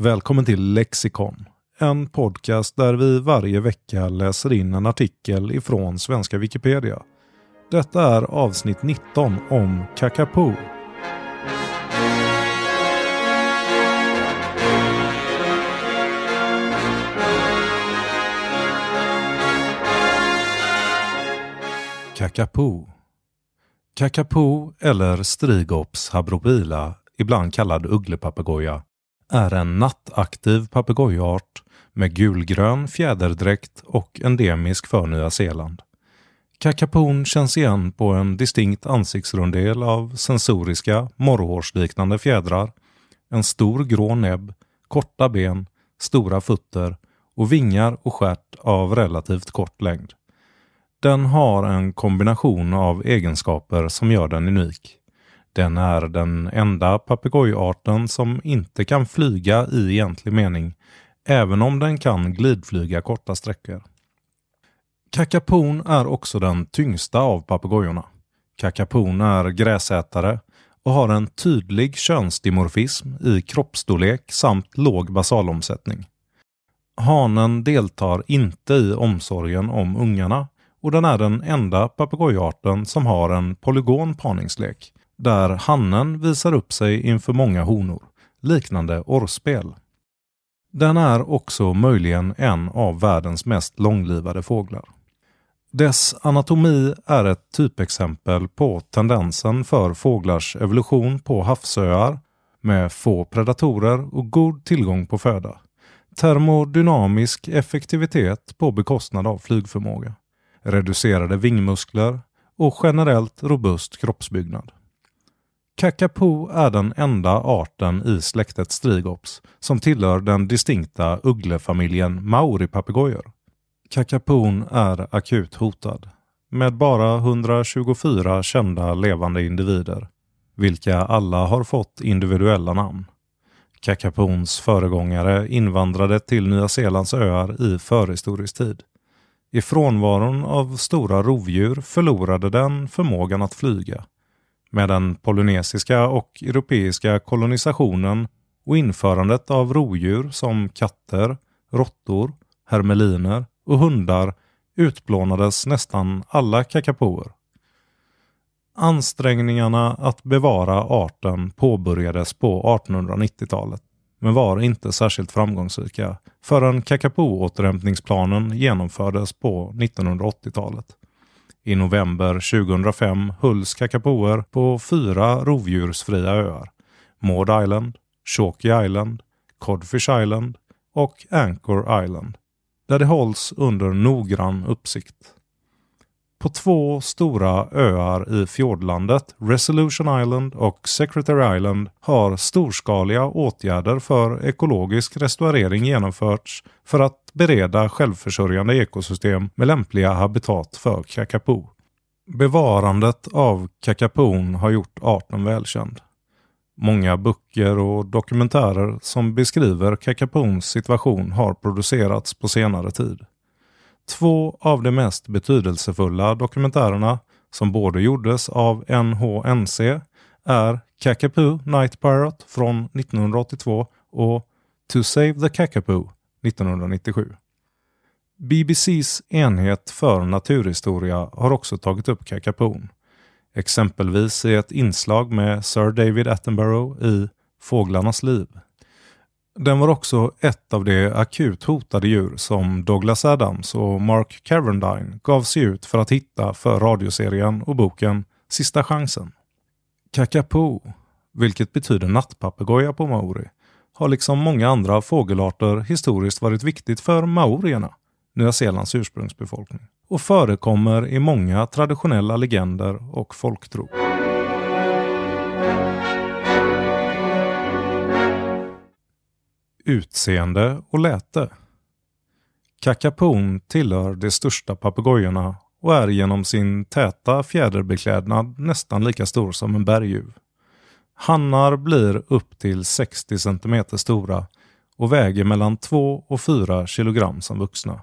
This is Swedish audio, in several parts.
Välkommen till Lexikon, en podcast där vi varje vecka läser in en artikel ifrån svenska Wikipedia. Detta är avsnitt 19 om Kakapo. Kakapo. Kakapo eller strigops habrobila, ibland kallad ugglepapegoja, är en nattaktiv papegojart med gulgrön fjäderdräkt och endemisk för Nya Zeeland. Kakapon känns igen på en distinkt ansiktsrundel av sensoriska, morrhårsliknande fjädrar, en stor grå näbb, korta ben, stora fötter och vingar och stjärt av relativt kort längd. Den har en kombination av egenskaper som gör den unik. Den är den enda papegojarten som inte kan flyga i egentlig mening, även om den kan glidflyga korta sträckor. Kakapon är också den tyngsta av papegojorna. Kakapon är gräsätare och har en tydlig könsdimorfism i kroppsstorlek samt låg basalomsättning. Hanen deltar inte i omsorgen om ungarna och den är den enda papegojarten som har en polygon parningslek, där hannen visar upp sig inför många honor, liknande orrspel. Den är också möjligen en av världens mest långlivade fåglar. Dess anatomi är ett typexempel på tendensen för fåglars evolution på havsöar med få predatorer och god tillgång på föda. Termodynamisk effektivitet på bekostnad av flygförmåga. Reducerade vingmuskler och generellt robust kroppsbyggnad. Kakapo är den enda arten i släktet strigops som tillhör den distinkta ugglefamiljen mauripapegojor. Kakapon är akut hotad med bara 124 kända levande individer, vilka alla har fått individuella namn. Kakapons föregångare invandrade till Nya Zeelands öar i förhistorisk tid. I frånvaron av stora rovdjur förlorade den förmågan att flyga med den polynesiska och europeiska kolonisationen och införandet av rovdjur som katter, råttor, hermeliner och hundar utplånades nästan alla kakapoer. Ansträngningarna att bevara arten påbörjades på 1890-talet men var inte särskilt framgångsrika förrän kakapoåterhämtningsplanen genomfördes på 1980-talet. I november 2005 hölls kakapoer på fyra rovdjursfria öar. Maud Island, Chalky Island, Codfish Island och Anchor Island, där det hålls under noggrann uppsikt på två stora öar i fjordlandet, Resolution Island och Secretary Island, har storskaliga åtgärder för ekologisk restaurering genomförts för att bereda självförsörjande ekosystem med lämpliga habitat för kakapo. Bevarandet av kakapon har gjort arten välkänd. Många böcker och dokumentärer som beskriver kakapons situation har producerats på senare tid två av de mest betydelsefulla dokumentärerna som både gjordes av NHNC är Kakapoo Night Pirate från 1982 och To Save the Kakapoo 1997. BBCs enhet för naturhistoria har också tagit upp kakapoon. Exempelvis i ett inslag med Sir David Attenborough i Fåglarnas liv den var också ett av de akut hotade djur som Douglas Adams och Mark Cavendine gav sig ut för att hitta för radioserien och boken Sista chansen. Kakapo, vilket betyder nattpapegoja på maori, har liksom många andra fågelarter historiskt varit viktigt för maorierna, Nya Zeelands ursprungsbefolkning, och förekommer i många traditionella legender och folktro. utseende och läte. Kakapon tillhör de största papegojorna och är genom sin täta fjäderbeklädnad nästan lika stor som en berguv. Hannar blir upp till 60 cm stora och väger mellan 2 och 4 kg som vuxna.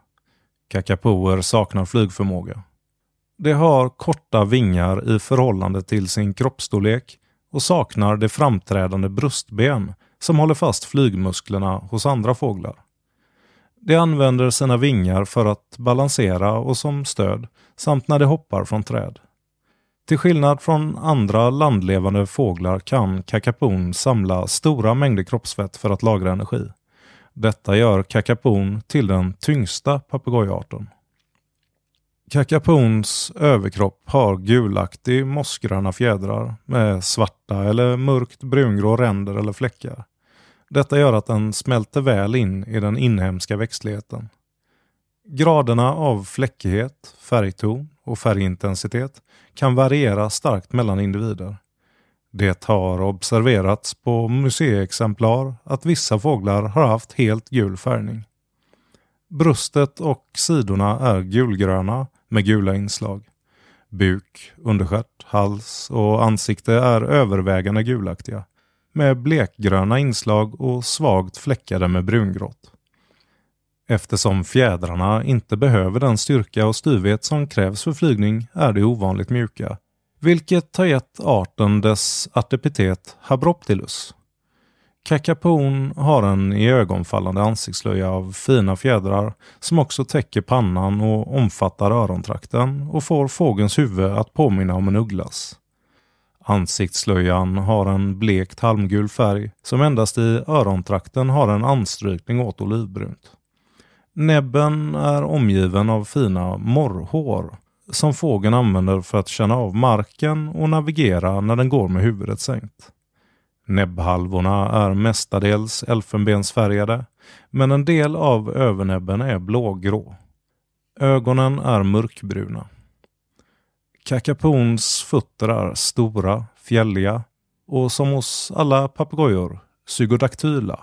Kakapoer saknar flygförmåga. De har korta vingar i förhållande till sin kroppsstorlek och saknar de framträdande bröstben som håller fast flygmusklerna hos andra fåglar. De använder sina vingar för att balansera och som stöd samt när de hoppar från träd. Till skillnad från andra landlevande fåglar kan kakapon samla stora mängder kroppsfett för att lagra energi. Detta gör kakapon till den tyngsta papegojarten. Kakapons överkropp har gulaktig mossgröna fjädrar med svarta eller mörkt brungrå ränder eller fläckar. Detta gör att den smälter väl in i den inhemska växtligheten. Graderna av fläckighet, färgton och färgintensitet kan variera starkt mellan individer. Det har observerats på museiexemplar att vissa fåglar har haft helt gul färgning. Bröstet och sidorna är gulgröna med gula inslag. Buk, understjärt, hals och ansikte är övervägande gulaktiga med blekgröna inslag och svagt fläckade med brungrått. Eftersom fjädrarna inte behöver den styrka och styvhet som krävs för flygning är de ovanligt mjuka, vilket har gett arten dess artepitet Habroptilus. Kakapon har en iögonfallande ansiktslöja av fina fjädrar som också täcker pannan och omfattar örontrakten och får fågelns huvud att påminna om en ugglas. Ansiktsslöjan har en blekt halmgul färg som endast i örontrakten har en anstrykning åt olivbrunt. Näbben är omgiven av fina morrhår som fågeln använder för att känna av marken och navigera när den går med huvudet sänkt. Näbbhalvorna är mestadels elfenbensfärgade, men en del av övernäbben är blågrå. Ögonen är mörkbruna. Kakapons fötter är stora, fjälliga och som hos alla papegojor zygodaktyla.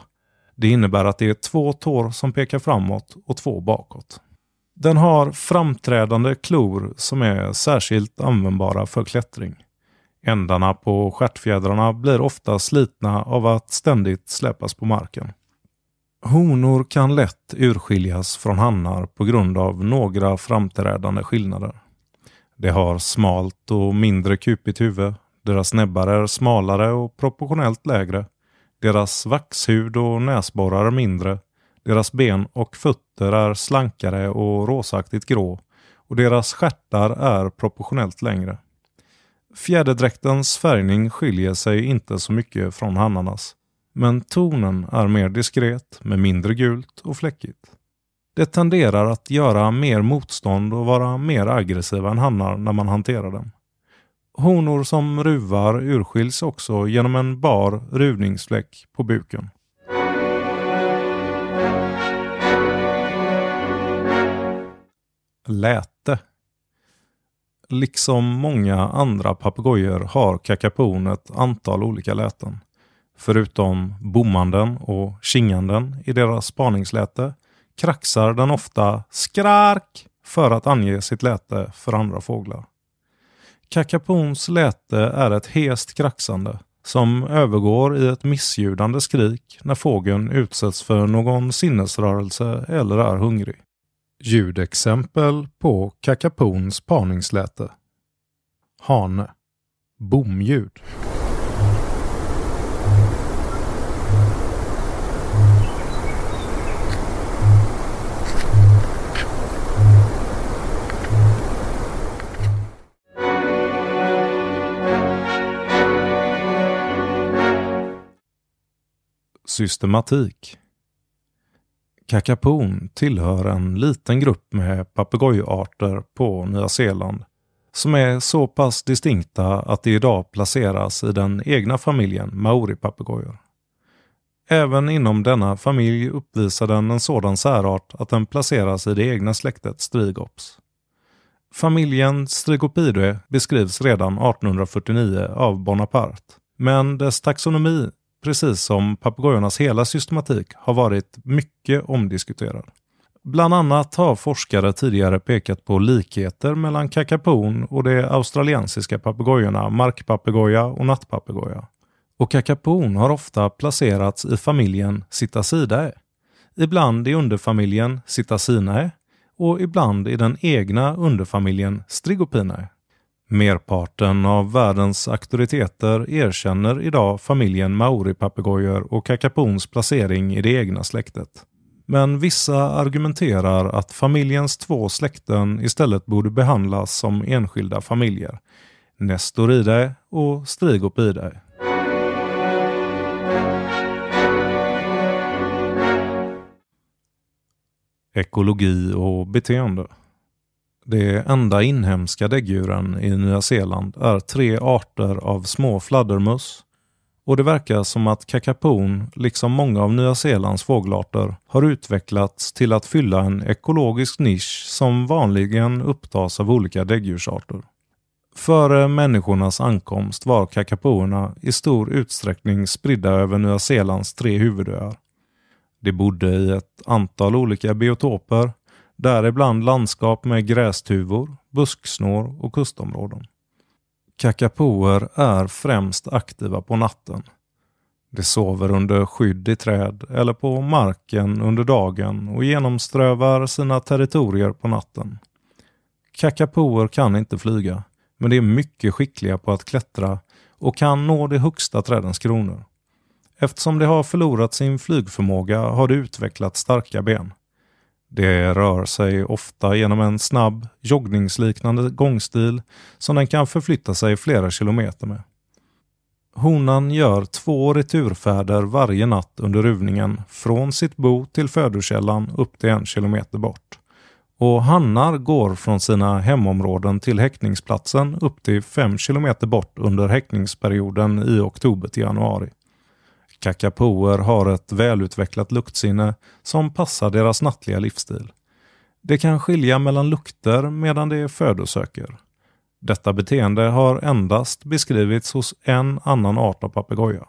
Det innebär att det är två tår som pekar framåt och två bakåt. Den har framträdande klor som är särskilt användbara för klättring. Ändarna på stjärtfjädrarna blir ofta slitna av att ständigt släpas på marken. Honor kan lätt urskiljas från hannar på grund av några framträdande skillnader. Det har smalt och mindre kupigt huvud. Deras näbbar är smalare och proportionellt lägre. Deras vaxhud och näsborrar är mindre. Deras ben och fötter är slankare och råsaktigt grå och deras stjärtar är proportionellt längre. Fjäderdräktens färgning skiljer sig inte så mycket från hannarnas, men tonen är mer diskret med mindre gult och fläckigt. Det tenderar att göra mer motstånd och vara mer aggressiva än hannar när man hanterar dem. Honor som ruvar urskiljs också genom en bar ruvningsfläck på buken. Läte. Liksom många andra papegojor har kakapon ett antal olika läten. Förutom bommanden och kinganden i deras spaningsläte kraxar den ofta skrark för att ange sitt läte för andra fåglar. Kakapons läte är ett hest kraxande som övergår i ett missljudande skrik när fågeln utsätts för någon sinnesrörelse eller är hungrig. Ljudexempel på kakapons paningsläte. Hane. Bomljud. systematik. Kakapon tillhör en liten grupp med papegojarter på Nya Zeeland som är så pass distinkta att de idag placeras i den egna familjen maoripapegojor. Även inom denna familj uppvisar den en sådan särart att den placeras i det egna släktet strigops. Familjen Strigopidae beskrivs redan 1849 av Bonaparte, men dess taxonomi precis som papegojornas hela systematik, har varit mycket omdiskuterad. Bland annat har forskare tidigare pekat på likheter mellan kakapon och de australiensiska papegojorna markpapegoja och nattpapegoja. Och kakapon har ofta placerats i familjen Citacidae. Ibland i underfamiljen Citacinae och ibland i den egna underfamiljen Strigopinae. Merparten av världens auktoriteter erkänner idag familjen mauri papegojor och kakapons placering i det egna släktet. Men vissa argumenterar att familjens två släkten istället borde behandlas som enskilda familjer. Nestoridae och Strigopidae. Ekologi och beteende de enda inhemska däggdjuren i Nya Zeeland är tre arter av små fladdermöss och det verkar som att kakapon, liksom många av Nya Zeelands fågelarter, har utvecklats till att fylla en ekologisk nisch som vanligen upptas av olika däggdjursarter. Före människornas ankomst var kakapoerna i stor utsträckning spridda över Nya Zeelands tre huvudöar. De bodde i ett antal olika biotoper däribland landskap med grästuvor, busksnår och kustområden. Kakapoer är främst aktiva på natten. De sover under skydd i träd eller på marken under dagen och genomströvar sina territorier på natten. Kakapoer kan inte flyga, men de är mycket skickliga på att klättra och kan nå de högsta trädens kronor. Eftersom de har förlorat sin flygförmåga har de utvecklat starka ben. Det rör sig ofta genom en snabb joggningsliknande gångstil som den kan förflytta sig flera kilometer med. Honan gör två returfärder varje natt under ruvningen från sitt bo till födokällan upp till en kilometer bort. Och hannar går från sina hemområden till häckningsplatsen upp till fem kilometer bort under häckningsperioden i oktober till januari kakapoer har ett välutvecklat luktsinne som passar deras nattliga livsstil. Det kan skilja mellan lukter medan de födosöker. Detta beteende har endast beskrivits hos en annan art av papegoja.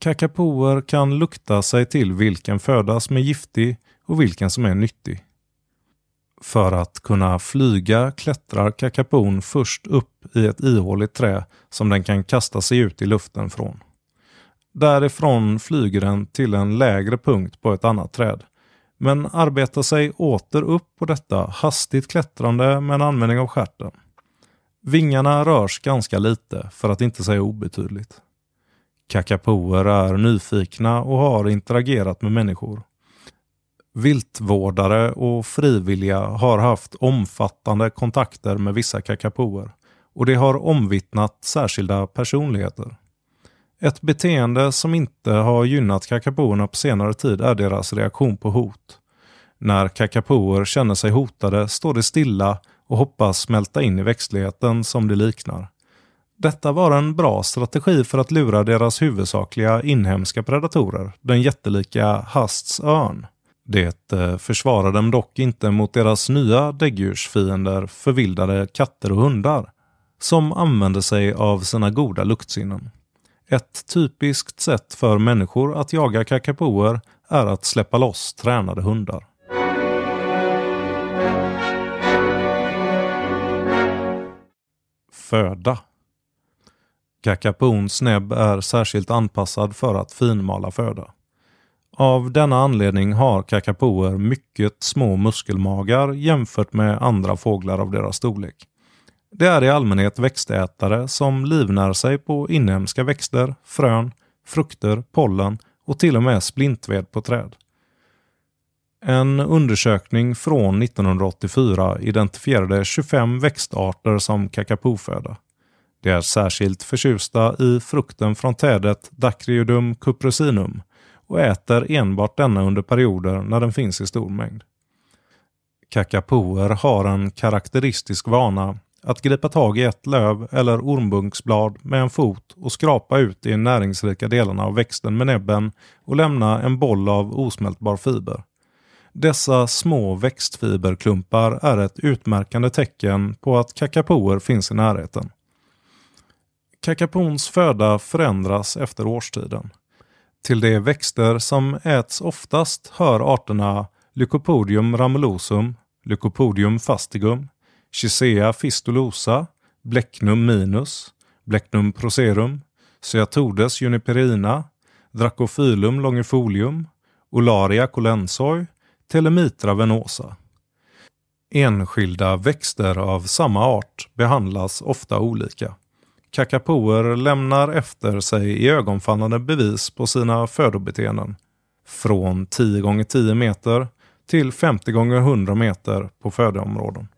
Kakapoer kan lukta sig till vilken föda som är giftig och vilken som är nyttig. För att kunna flyga klättrar kakapon först upp i ett ihåligt trä som den kan kasta sig ut i luften från. Därifrån flyger den till en lägre punkt på ett annat träd. Men arbetar sig åter upp på detta hastigt klättrande med en användning av stjärten. Vingarna rörs ganska lite, för att inte säga obetydligt. Kakapoer är nyfikna och har interagerat med människor. Viltvårdare och frivilliga har haft omfattande kontakter med vissa kakapoer och de har omvittnat särskilda personligheter. Ett beteende som inte har gynnat kakapoerna på senare tid är deras reaktion på hot. När kakapoer känner sig hotade står de stilla och hoppas smälta in i växtligheten som de liknar. Detta var en bra strategi för att lura deras huvudsakliga inhemska predatorer, den jättelika Hastsörn. Det eh, försvarar dem dock inte mot deras nya däggdjursfiender, förvildade katter och hundar, som använder sig av sina goda luktsinnen. Ett typiskt sätt för människor att jaga kakapoer är att släppa loss tränade hundar. Föda Kakapons näbb är särskilt anpassad för att finmala föda. Av denna anledning har kakapoer mycket små muskelmagar jämfört med andra fåglar av deras storlek. Det är i allmänhet växtätare som livnär sig på inhemska växter, frön, frukter, pollen och till och med splintved på träd. En undersökning från 1984 identifierade 25 växtarter som kakapoföda. De är särskilt förtjusta i frukten från trädet Dacryodum cupressinum och äter enbart denna under perioder när den finns i stor mängd. Kakapoer har en karaktäristisk vana att gripa tag i ett löv eller ormbunksblad med en fot och skrapa ut de näringsrika delarna av växten med näbben och lämna en boll av osmältbar fiber. Dessa små växtfiberklumpar är ett utmärkande tecken på att kakapoer finns i närheten. Kakapons föda förändras efter årstiden. Till de växter som äts oftast hör arterna Lycopodium ramulosum, Lycopodium fastigum, Chisea fistulosa, Blecknum minus, Blecknum procerum, Cyatodes juniperina, Dracophyllum longifolium, Olaria colensoi, Telemitra venosa. Enskilda växter av samma art behandlas ofta olika. Kakapoer lämnar efter sig i ögonfallande bevis på sina födobeteenden. Från 10 x 10 meter till 50 x 100 meter på födoområden.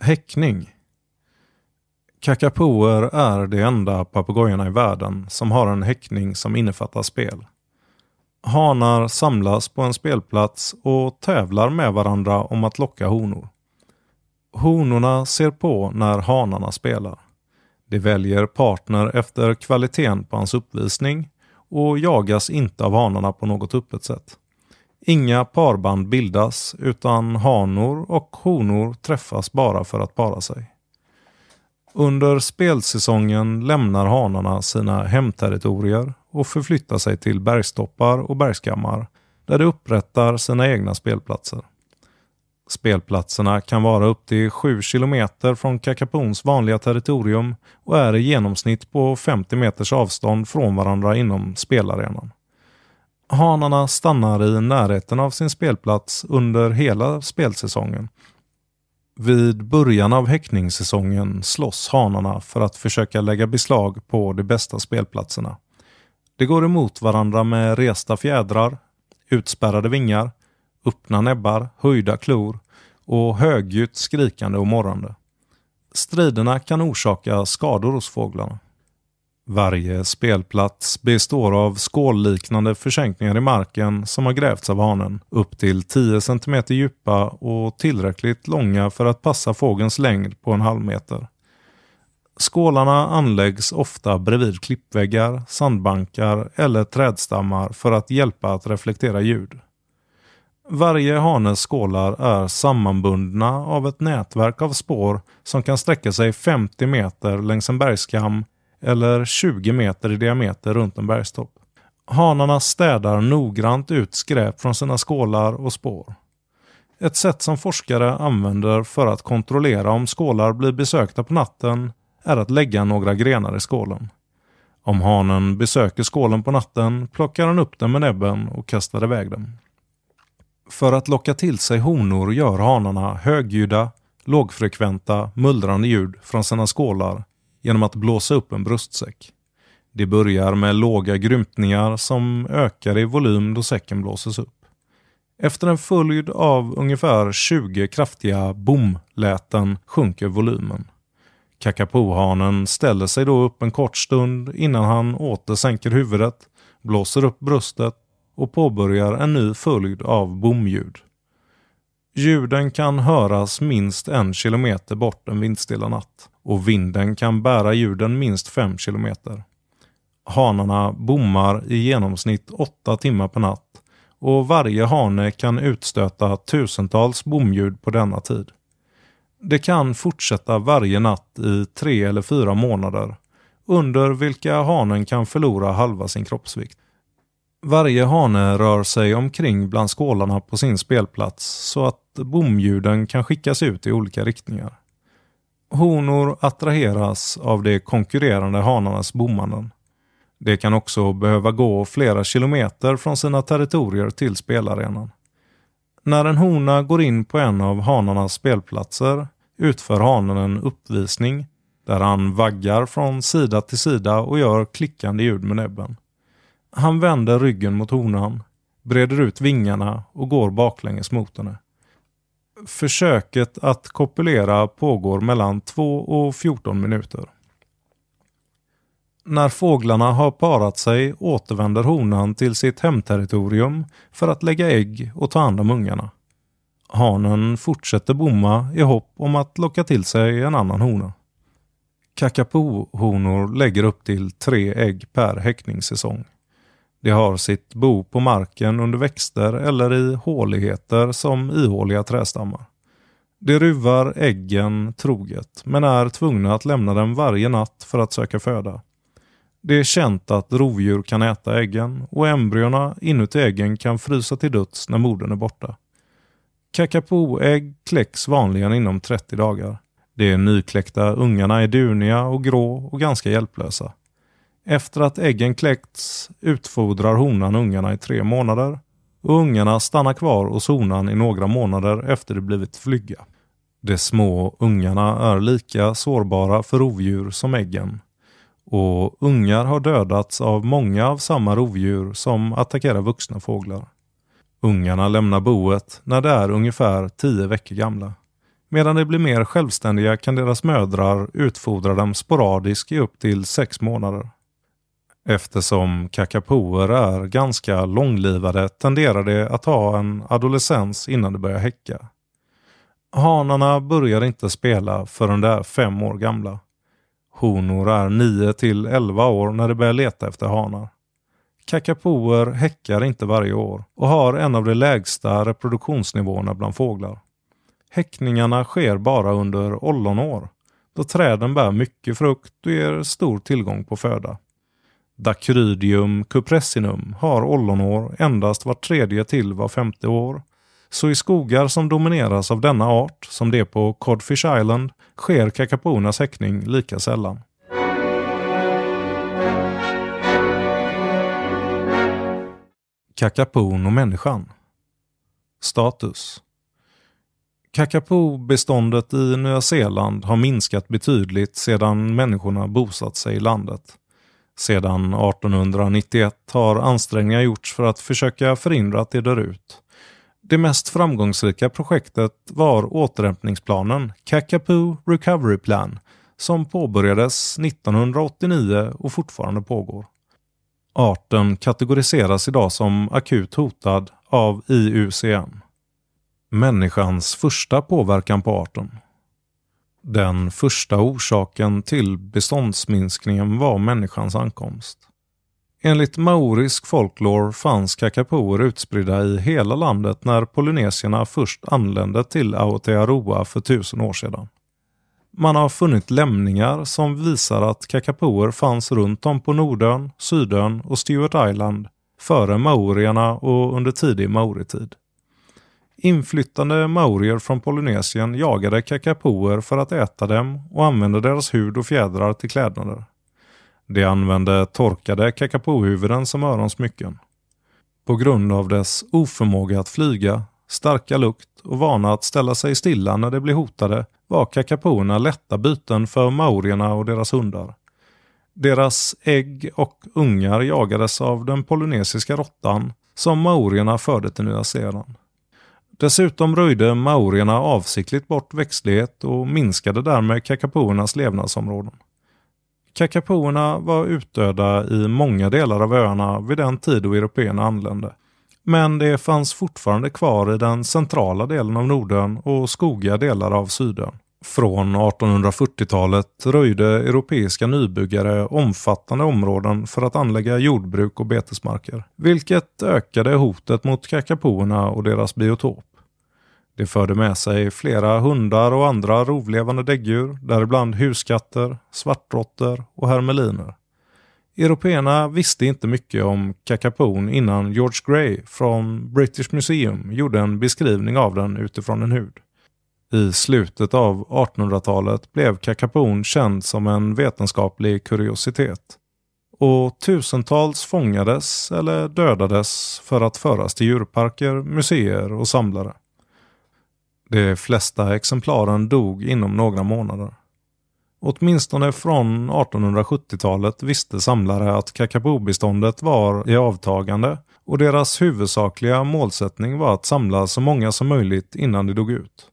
Häckning. Kakapoer är de enda papegojorna i världen som har en häckning som innefattar spel. Hanar samlas på en spelplats och tävlar med varandra om att locka honor. Honorna ser på när hanarna spelar. De väljer partner efter kvaliteten på hans uppvisning och jagas inte av hanarna på något öppet sätt. Inga parband bildas utan hanor och honor träffas bara för att para sig. Under spelsäsongen lämnar hanarna sina hemterritorier och förflyttar sig till bergstoppar och bergskammar där de upprättar sina egna spelplatser. Spelplatserna kan vara upp till 7 kilometer från Kakapons vanliga territorium och är i genomsnitt på 50 meters avstånd från varandra inom spelarenan. Hanarna stannar i närheten av sin spelplats under hela spelsäsongen. Vid början av häckningssäsongen slåss hanarna för att försöka lägga beslag på de bästa spelplatserna. De går emot varandra med resta fjädrar, utspärrade vingar, öppna näbbar, höjda klor och högljutt skrikande och morrande. Striderna kan orsaka skador hos fåglarna. Varje spelplats består av skålliknande försänkningar i marken som har grävts av hanen. Upp till 10 cm djupa och tillräckligt långa för att passa fågelns längd på en halv meter. Skålarna anläggs ofta bredvid klippväggar, sandbankar eller trädstammar för att hjälpa att reflektera ljud. Varje hanes skålar är sammanbundna av ett nätverk av spår som kan sträcka sig 50 meter längs en bergskam eller 20 meter i diameter runt en bergstopp. Hanarna städar noggrant ut skräp från sina skålar och spår. Ett sätt som forskare använder för att kontrollera om skålar blir besökta på natten är att lägga några grenar i skålen. Om hanen besöker skålen på natten plockar han upp den med näbben och kastar iväg den. För att locka till sig honor gör hanarna högljudda, lågfrekventa, mullrande ljud från sina skålar genom att blåsa upp en bröstsäck. Det börjar med låga grymtningar som ökar i volym då säcken blåses upp. Efter en följd av ungefär 20 kraftiga bomläten sjunker volymen. Kakapohanen ställer sig då upp en kort stund innan han åter sänker huvudet, blåser upp bröstet och påbörjar en ny följd av bomljud. Ljuden kan höras minst en kilometer bort en vindstilla natt och vinden kan bära ljuden minst fem kilometer. Hanarna bommar i genomsnitt åtta timmar per natt och varje hane kan utstöta tusentals bomljud på denna tid. Det kan fortsätta varje natt i tre eller fyra månader under vilka hanen kan förlora halva sin kroppsvikt. Varje hane rör sig omkring bland skålarna på sin spelplats så att bomljuden kan skickas ut i olika riktningar. Honor attraheras av de konkurrerande hanarnas bommanden. De kan också behöva gå flera kilometer från sina territorier till spelarenan. När en hona går in på en av hanarnas spelplatser utför hanen en uppvisning där han vaggar från sida till sida och gör klickande ljud med näbben. Han vänder ryggen mot honan, breder ut vingarna och går baklänges mot henne. Försöket att kopulera pågår mellan 2 och 14 minuter. När fåglarna har parat sig återvänder honan till sitt hemterritorium för att lägga ägg och ta hand om ungarna. Hanen fortsätter bomma i hopp om att locka till sig en annan hona. Kakapohonor lägger upp till tre ägg per häckningssäsong. Det har sitt bo på marken under växter eller i håligheter som ihåliga trästammar. Det ruvar äggen troget, men är tvungna att lämna den varje natt för att söka föda. Det är känt att rovdjur kan äta äggen och embryona inuti äggen kan frysa till döds när modern är borta. Kakapoägg kläcks vanligen inom 30 dagar. De nykläckta ungarna är duniga och grå och ganska hjälplösa. Efter att äggen kläckts utfodrar honan ungarna i tre månader och ungarna stannar kvar hos honan i några månader efter det blivit flygga. De små ungarna är lika sårbara för rovdjur som äggen och ungar har dödats av många av samma rovdjur som attackerar vuxna fåglar. Ungarna lämnar boet när de är ungefär tio veckor gamla. Medan de blir mer självständiga kan deras mödrar utfodra dem sporadiskt i upp till sex månader. Eftersom kakapoer är ganska långlivade tenderar de att ha en adolescens innan de börjar häcka. Hanarna börjar inte spela förrän de är fem år gamla. Honor är 9 till 11 år när de börjar leta efter hanar. Kakapoer häckar inte varje år och har en av de lägsta reproduktionsnivåerna bland fåglar. Häckningarna sker bara under ollonår, då träden bär mycket frukt och ger stor tillgång på föda. Dacrydium cupressinum har ollonår endast var tredje till var femte år. Så i skogar som domineras av denna art, som det på Codfish Island, sker kakaponas häckning lika sällan. Kakapon och människan. Status. Kakapobeståndet i Nya Zeeland har minskat betydligt sedan människorna bosatt sig i landet. Sedan 1891 har ansträngningar gjorts för att försöka förhindra att det dör ut. Det mest framgångsrika projektet var återhämtningsplanen Kakapo Recovery Plan som påbörjades 1989 och fortfarande pågår. Arten kategoriseras idag som akut hotad av IUCN. Människans första påverkan på arten den första orsaken till beståndsminskningen var människans ankomst. Enligt maorisk folklore fanns kakapoer utspridda i hela landet när polynesierna först anlände till Aotearoa för tusen år sedan. Man har funnit lämningar som visar att kakapoer fanns runt om på Nordön, Sydön och Stewart Island före maorierna och under tidig maoritid. Inflyttande maorier från Polynesien jagade kakapoer för att äta dem och använde deras hud och fjädrar till klädnader. De använde torkade kakapohuvuden som öronsmycken. På grund av dess oförmåga att flyga, starka lukt och vana att ställa sig stilla när de blev hotade var kakapoerna lätta byten för maorierna och deras hundar. Deras ägg och ungar jagades av den polynesiska råttan som maorierna förde till Nya Zeeland. Dessutom röjde maorierna avsiktligt bort växtlighet och minskade därmed kakapoernas levnadsområden. Kakapoerna var utdöda i många delar av öarna vid den tid då européerna anlände. Men det fanns fortfarande kvar i den centrala delen av Nordön och skogiga delar av Sydön. Från 1840-talet röjde europeiska nybyggare omfattande områden för att anlägga jordbruk och betesmarker, vilket ökade hotet mot kakapoerna och deras biotop. Det förde med sig flera hundar och andra rovlevande däggdjur, däribland huskatter, svartråttor och hermeliner. Européerna visste inte mycket om kakapon innan George Grey från British Museum gjorde en beskrivning av den utifrån en hud. I slutet av 1800-talet blev kakapon känd som en vetenskaplig kuriositet och tusentals fångades eller dödades för att föras till djurparker, museer och samlare. De flesta exemplaren dog inom några månader. Åtminstone från 1870-talet visste samlare att kakabobeståndet var i avtagande och deras huvudsakliga målsättning var att samla så många som möjligt innan de dog ut.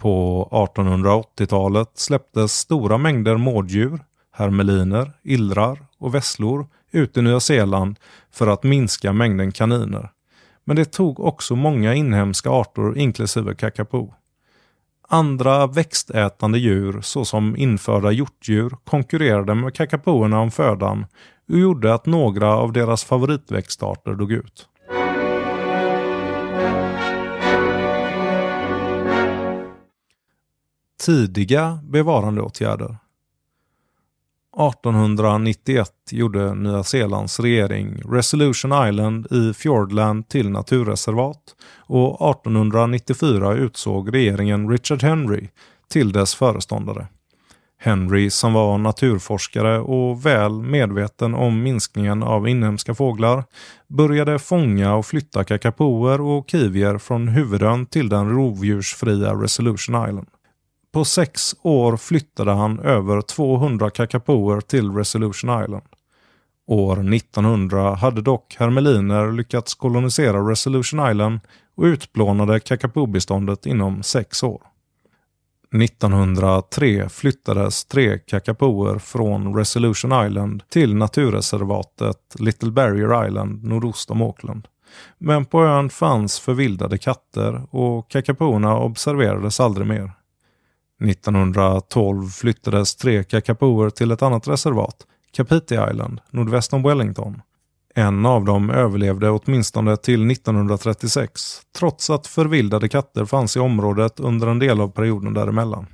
På 1880-talet släpptes stora mängder mårddjur, hermeliner, illrar och vesslor ut i Nya Zeeland för att minska mängden kaniner men det tog också många inhemska arter inklusive kakapo. Andra växtätande djur såsom införda hjortdjur konkurrerade med kakapoerna om födan och gjorde att några av deras favoritväxtarter dog ut. Tidiga bevarandeåtgärder 1891 gjorde Nya Zeelands regering Resolution Island i Fjordland till naturreservat och 1894 utsåg regeringen Richard Henry till dess föreståndare. Henry som var naturforskare och väl medveten om minskningen av inhemska fåglar började fånga och flytta kakapoer och kivier från huvudön till den rovdjursfria Resolution Island. På sex år flyttade han över 200 kakapoer till Resolution Island. År 1900 hade dock hermeliner lyckats kolonisera Resolution Island och utplånade kakapobeståndet inom sex år. 1903 flyttades tre kakapoer från Resolution Island till naturreservatet Little Barrier Island nordost om Auckland. Men på ön fanns förvildade katter och kakapoerna observerades aldrig mer. 1912 flyttades tre kakapoer till ett annat reservat, Kapiti Island, nordväst om Wellington. En av dem överlevde åtminstone till 1936, trots att förvildade katter fanns i området under en del av perioden däremellan.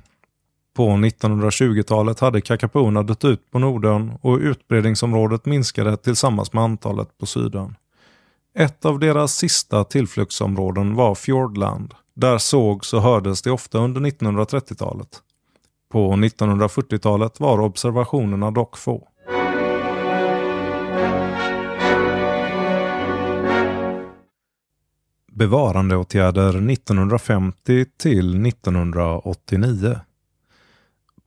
På 1920-talet hade kakapoerna dött ut på Nordön och utbredningsområdet minskade tillsammans med antalet på Sydön. Ett av deras sista tillflyktsområden var Fjordland, där sågs och hördes det ofta under 1930-talet. På 1940-talet var observationerna dock få. Bevarandeåtgärder 1950 till 1989.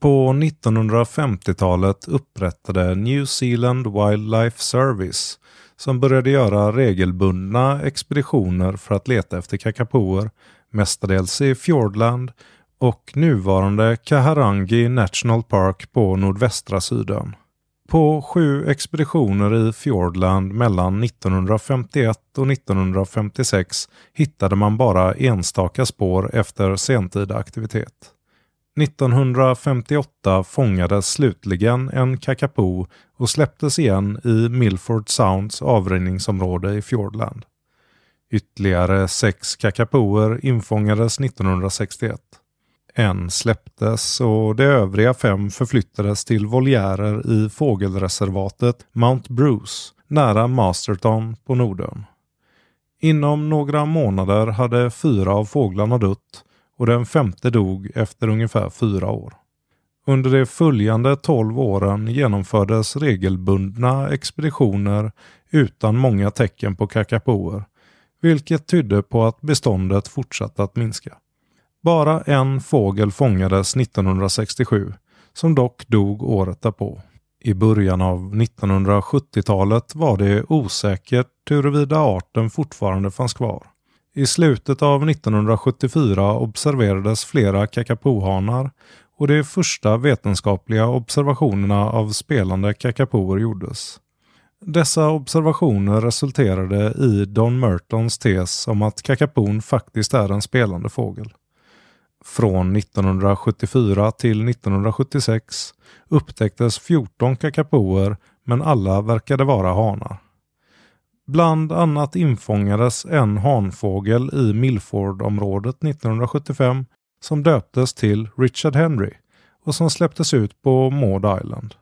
På 1950-talet upprättade New Zealand Wildlife Service som började göra regelbundna expeditioner för att leta efter kakapoer mestadels i Fjordland och nuvarande Kaharangi National Park på nordvästra Sydön. På sju expeditioner i Fjordland mellan 1951 och 1956 hittade man bara enstaka spår efter sentida aktivitet. 1958 fångades slutligen en kakapo och släpptes igen i Milford Sounds avrinningsområde i Fjordland. Ytterligare sex kakapoer infångades 1961. En släpptes och de övriga fem förflyttades till voljärer i fågelreservatet Mount Bruce nära Masterton på Nordön. Inom några månader hade fyra av fåglarna dött och den femte dog efter ungefär fyra år. Under de följande tolv åren genomfördes regelbundna expeditioner utan många tecken på kakapoer vilket tydde på att beståndet fortsatte att minska. Bara en fågel fångades 1967, som dock dog året därpå. I början av 1970-talet var det osäkert huruvida arten fortfarande fanns kvar. I slutet av 1974 observerades flera kakapohanar och de första vetenskapliga observationerna av spelande kakapoer gjordes. Dessa observationer resulterade i Don Mertons tes om att kakapon faktiskt är en spelande fågel. Från 1974 till 1976 upptäcktes 14 kakapoer men alla verkade vara hanar. Bland annat infångades en hanfågel i Milfordområdet 1975 som döptes till Richard Henry och som släpptes ut på Maud Island.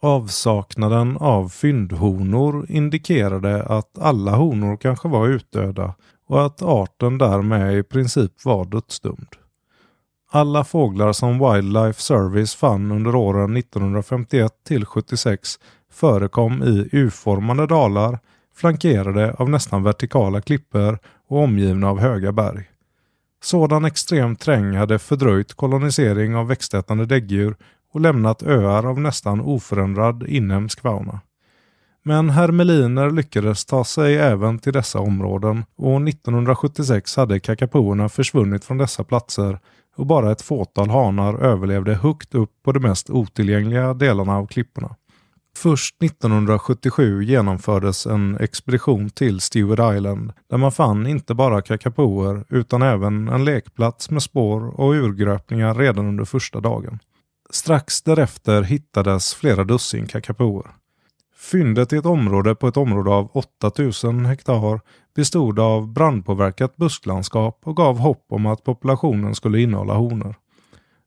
Avsaknaden av fyndhonor indikerade att alla honor kanske var utdöda och att arten därmed i princip var dödsdömd. Alla fåglar som Wildlife Service fann under åren 1951 till 76 förekom i U-formade dalar flankerade av nästan vertikala klippor och omgivna av höga berg. Sådan extrem träng hade fördröjt kolonisering av växtätande däggdjur och lämnat öar av nästan oförändrad inhemsk fauna. Men hermeliner lyckades ta sig även till dessa områden och 1976 hade kakapoerna försvunnit från dessa platser och bara ett fåtal hanar överlevde högt upp på de mest otillgängliga delarna av klipporna. Först 1977 genomfördes en expedition till Stewart Island där man fann inte bara kakapoer utan även en lekplats med spår och urgröpningar redan under första dagen. Strax därefter hittades flera dussin kakapoer. Fyndet i ett område på ett område av 8000 hektar bestod av brandpåverkat busklandskap och gav hopp om att populationen skulle innehålla honor.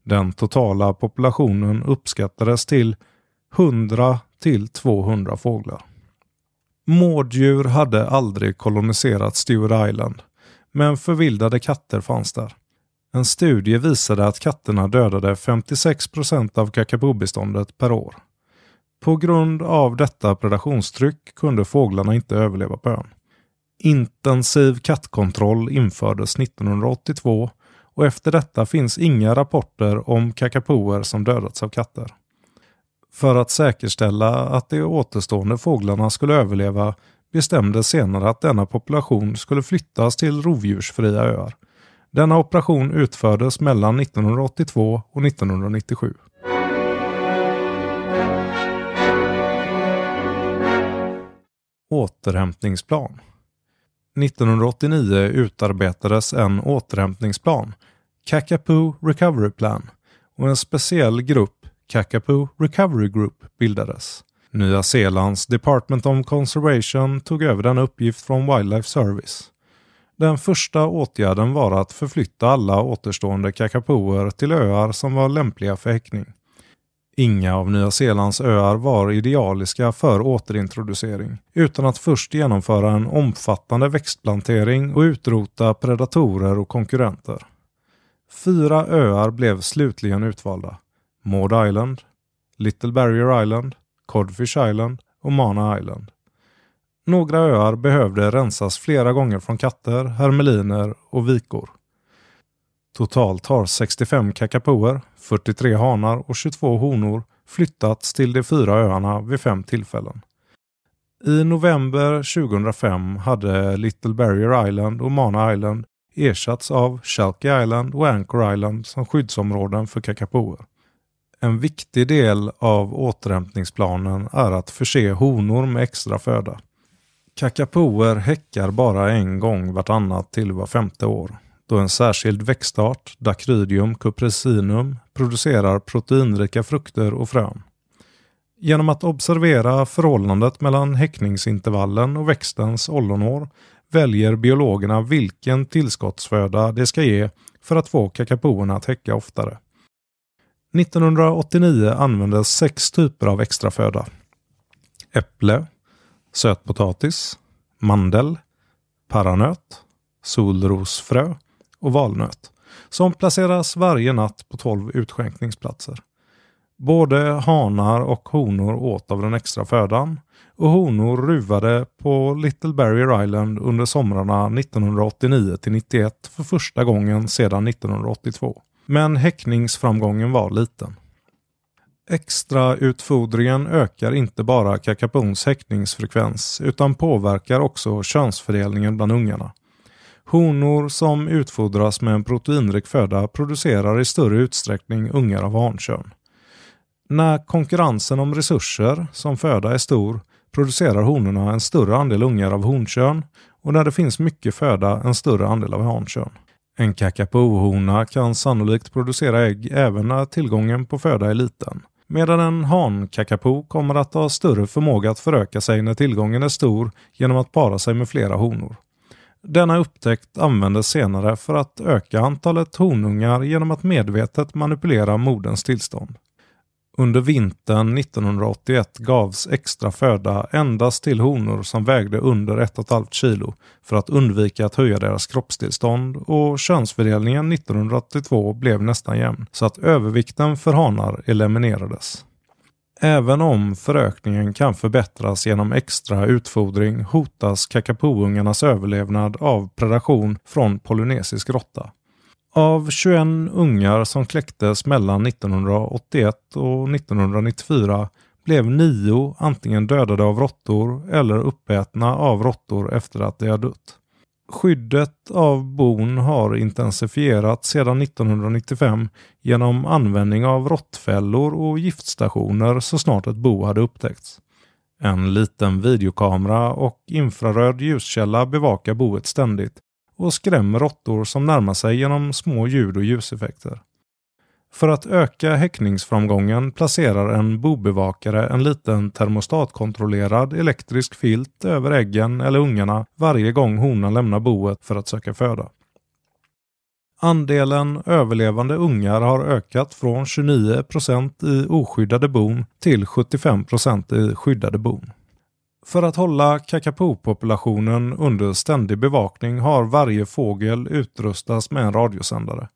Den totala populationen uppskattades till 100 200 fåglar. Mårddjur hade aldrig koloniserat Stewart Island, men förvildade katter fanns där. En studie visade att katterna dödade 56 procent av kakabobeståndet per år. På grund av detta predationstryck kunde fåglarna inte överleva på ön. Intensiv kattkontroll infördes 1982 och efter detta finns inga rapporter om kakapoer som dödats av katter. För att säkerställa att de återstående fåglarna skulle överleva bestämdes senare att denna population skulle flyttas till rovdjursfria öar denna operation utfördes mellan 1982 och 1997. Återhämtningsplan 1989 utarbetades en återhämtningsplan, Kakapo Recovery Plan, och en speciell grupp, Kakapo Recovery Group, bildades. Nya Zeelands Department of Conservation tog över denna uppgift från Wildlife Service. Den första åtgärden var att förflytta alla återstående kakapoer till öar som var lämpliga för häckning. Inga av Nya Zeelands öar var idealiska för återintroducering utan att först genomföra en omfattande växtplantering och utrota predatorer och konkurrenter. Fyra öar blev slutligen utvalda. Maud Island, Little Barrier Island, Codfish Island och Mana Island. Några öar behövde rensas flera gånger från katter, hermeliner och vikor. Totalt har 65 kakapoer, 43 hanar och 22 honor flyttats till de fyra öarna vid fem tillfällen. I november 2005 hade Little Barrier Island och Mana Island ersatts av Shalky Island och Anchor Island som skyddsområden för kakapoer. En viktig del av återhämtningsplanen är att förse honor med extra föda. Kakapoer häckar bara en gång vartannat till var femte år då en särskild växtart, Dacrydium cupressinum, producerar proteinrika frukter och frön. Genom att observera förhållandet mellan häckningsintervallen och växtens ollonår väljer biologerna vilken tillskottsföda de ska ge för att få kakapoerna att häcka oftare. 1989 användes sex typer av extraföda. Äpple, sötpotatis, mandel, paranöt, solrosfrö och valnöt som placeras varje natt på 12 utskänkningsplatser. Både hanar och honor åt av den extra födan och honor ruvade på Little Barrier Island under somrarna 1989 till 91 för första gången sedan 1982. Men häckningsframgången var liten. Extra utfodringen ökar inte bara kakapons häckningsfrekvens utan påverkar också könsfördelningen bland ungarna. Honor som utfodras med en proteinrik föda producerar i större utsträckning ungar av hankön. När konkurrensen om resurser som föda är stor producerar honorna en större andel ungar av honkön och när det finns mycket föda en större andel av hankön. En kakapohona kan sannolikt producera ägg även när tillgången på föda är liten medan en hankakapo kommer att ha större förmåga att föröka sig när tillgången är stor genom att para sig med flera honor. Denna upptäckt användes senare för att öka antalet honungar genom att medvetet manipulera moderns tillstånd. Under vintern 1981 gavs extra föda endast till honor som vägde under 1,5 kilo för att undvika att höja deras kroppstillstånd och könsfördelningen 1982 blev nästan jämn så att övervikten för hanar eliminerades. Även om förökningen kan förbättras genom extra utfodring hotas kakapoungarnas överlevnad av predation från polynesisk råtta. Av 21 ungar som kläcktes mellan 1981 och 1994 blev nio antingen dödade av råttor eller uppätna av råttor efter att de har dött. Skyddet av bon har intensifierats sedan 1995 genom användning av råttfällor och giftstationer så snart ett bo hade upptäckts. En liten videokamera och infraröd ljuskälla bevakar boet ständigt och skrämmer råttor som närmar sig genom små ljud och ljuseffekter. För att öka häckningsframgången placerar en bobevakare en liten termostatkontrollerad elektrisk filt över äggen eller ungarna varje gång honan lämnar boet för att söka föda. Andelen överlevande ungar har ökat från 29 i oskyddade bon till 75 i skyddade bon. För att hålla kakapopopulationen under ständig bevakning har varje fågel utrustats med en radiosändare.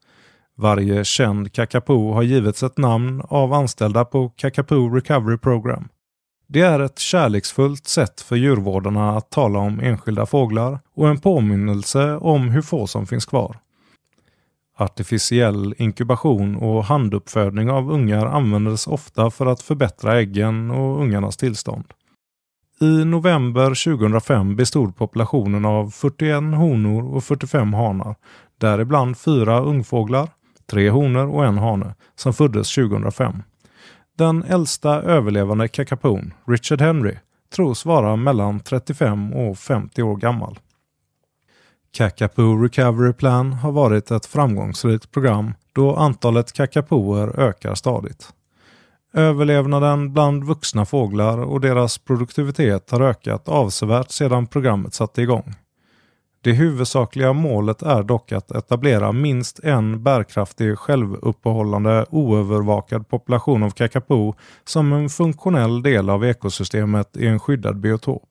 Varje känd kakapo har givits ett namn av anställda på Kakapo Recovery Program. Det är ett kärleksfullt sätt för djurvårdarna att tala om enskilda fåglar och en påminnelse om hur få som finns kvar. Artificiell inkubation och handuppfödning av ungar användes ofta för att förbättra äggen och ungarnas tillstånd. I november 2005 bestod populationen av 41 honor och 45 hanar, däribland fyra ungfåglar, tre honor och en hane, som föddes 2005. Den äldsta överlevande kakapon, Richard Henry, tros vara mellan 35 och 50 år gammal. Kakapoo Recovery Plan har varit ett framgångsrikt program då antalet kakapoer ökar stadigt. Överlevnaden bland vuxna fåglar och deras produktivitet har ökat avsevärt sedan programmet satte igång. Det huvudsakliga målet är dock att etablera minst en bärkraftig självuppehållande oövervakad population av kakapo som en funktionell del av ekosystemet i en skyddad biotop.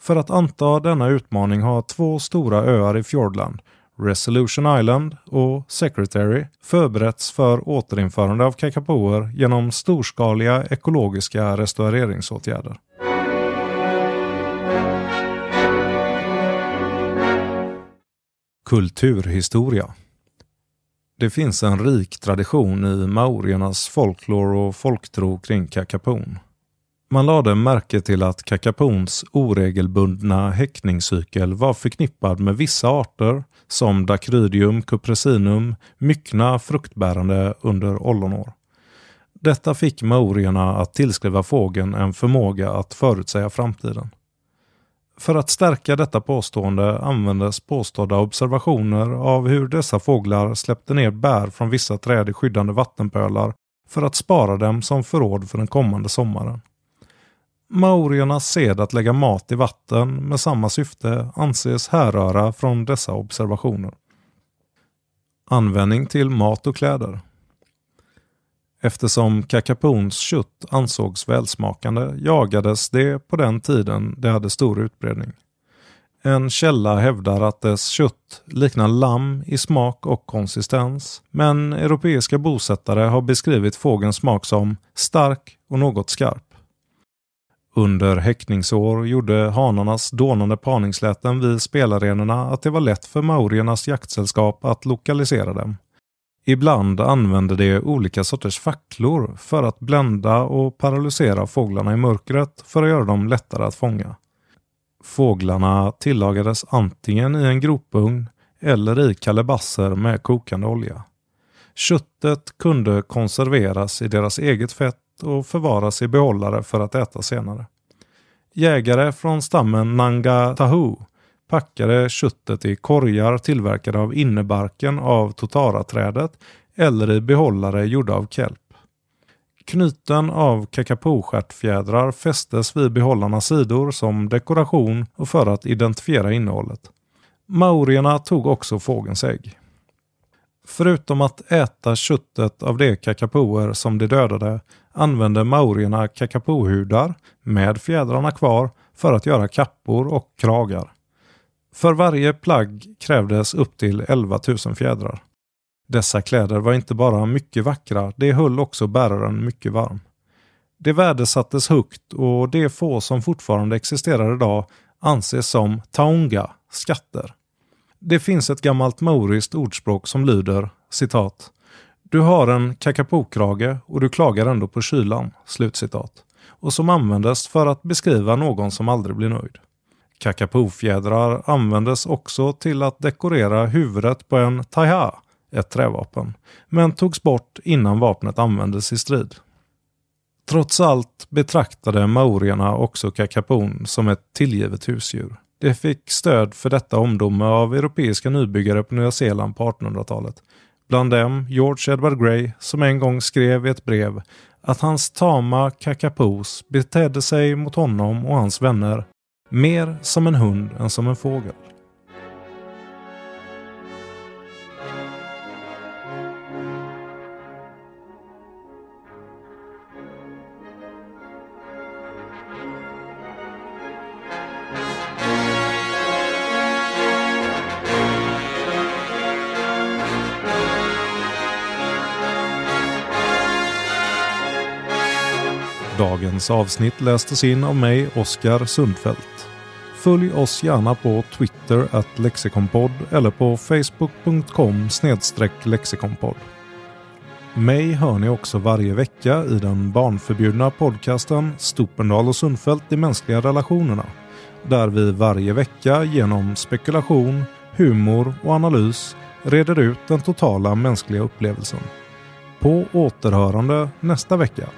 För att anta denna utmaning har två stora öar i Fjordland Resolution Island och Secretary förberetts för återinförande av kakapoer genom storskaliga ekologiska restaureringsåtgärder. Kulturhistoria Det finns en rik tradition i maoriernas folklore och folktro kring kakapon. Man lade märke till att kakapons oregelbundna häckningscykel var förknippad med vissa arter som Dacrydium cupressinum myckna fruktbärande under ollonår. Detta fick maorierna att tillskriva fågeln en förmåga att förutsäga framtiden. För att stärka detta påstående användes påstådda observationer av hur dessa fåglar släppte ner bär från vissa träd i skyddande vattenpölar för att spara dem som förråd för den kommande sommaren. Maoriernas sed att lägga mat i vatten med samma syfte anses härröra från dessa observationer. Användning till mat och kläder. Eftersom kakapons kött ansågs välsmakande jagades det på den tiden det hade stor utbredning. En källa hävdar att dess kött liknar lamm i smak och konsistens, men europeiska bosättare har beskrivit fågelns smak som stark och något skarp. Under häckningsår gjorde hanarnas dånande parningsläten vid spelarenorna att det var lätt för mauriernas jaktsällskap att lokalisera dem. Ibland använde de olika sorters facklor för att blända och paralysera fåglarna i mörkret för att göra dem lättare att fånga. Fåglarna tillagades antingen i en gropugn eller i kalebasser med kokande olja. Köttet kunde konserveras i deras eget fett och förvaras i behållare för att ätas senare. Jägare från stammen Nanga Tahu packade köttet i korgar tillverkade av innebarken av totaraträdet eller i behållare gjorda av kelp. Knyten av kakapostjärtfjädrar fästes vid behållarnas sidor som dekoration och för att identifiera innehållet. Maorierna tog också fågelns ägg. Förutom att äta köttet av de kakapoer som de dödade använde maurierna kakapohudar med fjädrarna kvar för att göra kappor och kragar. För varje plagg krävdes upp till 11 000 fjädrar. Dessa kläder var inte bara mycket vackra, de höll också bäraren mycket varm. Det värdesattes högt och de få som fortfarande existerar idag anses som taonga, skatter. Det finns ett gammalt maoriskt ordspråk som lyder citat. Du har en kakapokrage och du klagar ändå på kylan. Slutcitat. Och som användes för att beskriva någon som aldrig blir nöjd. Kakapofjädrar användes också till att dekorera huvudet på en taiha, ett trävapen, men togs bort innan vapnet användes i strid. Trots allt betraktade maorierna också kakapon som ett tillgivet husdjur. Det fick stöd för detta omdöme av europeiska nybyggare på Nya Zeeland på 1800-talet. Bland dem George Edward Grey som en gång skrev i ett brev att hans tama kakapos betedde sig mot honom och hans vänner mer som en hund än som en fågel. Dagens avsnitt lästes in av mig, Oskar Sundfält. Följ oss gärna på Twitter att lexikonpodd eller på facebook.com lexikonpodd. Mig hör ni också varje vecka i den barnförbjudna podcasten Stopendal och Sundfält i mänskliga relationerna. Där vi varje vecka genom spekulation, humor och analys reder ut den totala mänskliga upplevelsen. På återhörande nästa vecka.